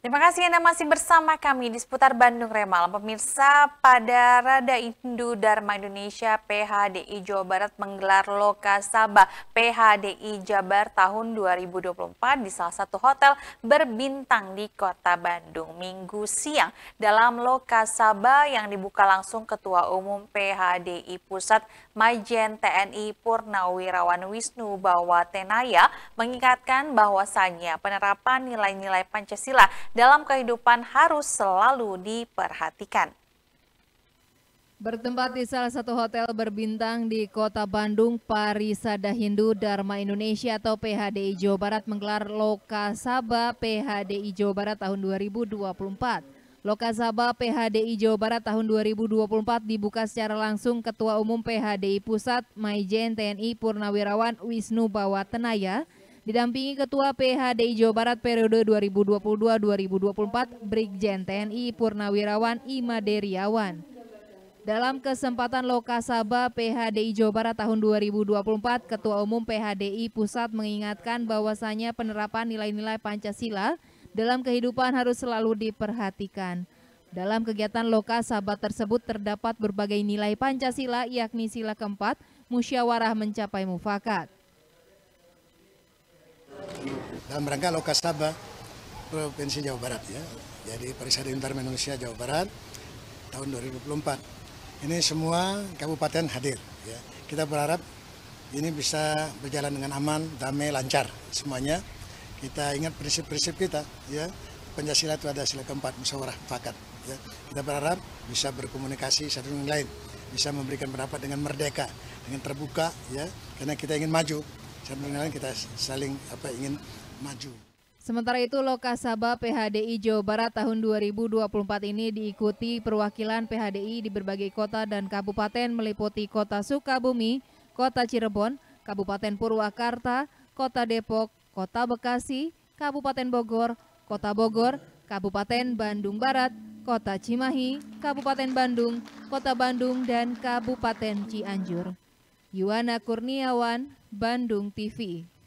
Terima kasih Anda masih bersama kami di seputar Bandung Remal. Pemirsa pada Rada Hindu Dharma Indonesia PHDI Jawa Barat menggelar Loka Sabah PHDI Jabar tahun 2024 di salah satu hotel berbintang di kota Bandung. Minggu siang dalam Loka Sabah yang dibuka langsung Ketua Umum PHDI Pusat Majen TNI Purnawirawan Wisnu Bawatenaya mengingatkan bahwasannya penerapan nilai-nilai Pancasila dalam kehidupan harus selalu diperhatikan. Bertempat di salah satu hotel berbintang di kota Bandung, Parisada Hindu Dharma Indonesia atau PHDI Jawa Barat menggelar Lokasaba PHDI Jawa Barat tahun 2024. Lokasaba PHDI Jawa Barat tahun 2024 dibuka secara langsung Ketua Umum PHDI Pusat Maijen TNI Purnawirawan Wisnu Bawatenaya Didampingi Ketua PHDI Jawa Barat periode 2022-2024 Brigjen TNI Purnawirawan Imade Riawan. Dalam kesempatan Lokasaba PHDI Jawa Barat tahun 2024, Ketua Umum PHDI Pusat mengingatkan bahwasannya penerapan nilai-nilai Pancasila dalam kehidupan harus selalu diperhatikan. Dalam kegiatan Lokasaba tersebut terdapat berbagai nilai Pancasila yakni sila keempat, musyawarah mencapai mufakat dalam rangka Lokasaba Provinsi Jawa Barat ya. Jadi periksa Intermen Indonesia Jawa Barat tahun 2024. Ini semua kabupaten hadir ya. Kita berharap ini bisa berjalan dengan aman, damai, lancar semuanya. Kita ingat prinsip-prinsip kita ya. Pancasila itu ada sila keempat musyawarah fakat. Ya. Kita berharap bisa berkomunikasi satu dengan lain, bisa memberikan pendapat dengan merdeka, dengan terbuka ya, karena kita ingin maju. Satu dengan lain kita saling apa ingin maju. Sementara itu, Lokasaba PHDI Jawa Barat tahun 2024 ini diikuti perwakilan PHDI di berbagai kota dan kabupaten meliputi Kota Sukabumi, Kota Cirebon, Kabupaten Purwakarta, Kota Depok, Kota Bekasi, Kabupaten Bogor, Kota Bogor, Kabupaten Bandung Barat, Kota Cimahi, Kabupaten Bandung, Kota Bandung, dan Kabupaten Cianjur. Yuana Kurniawan, Bandung TV.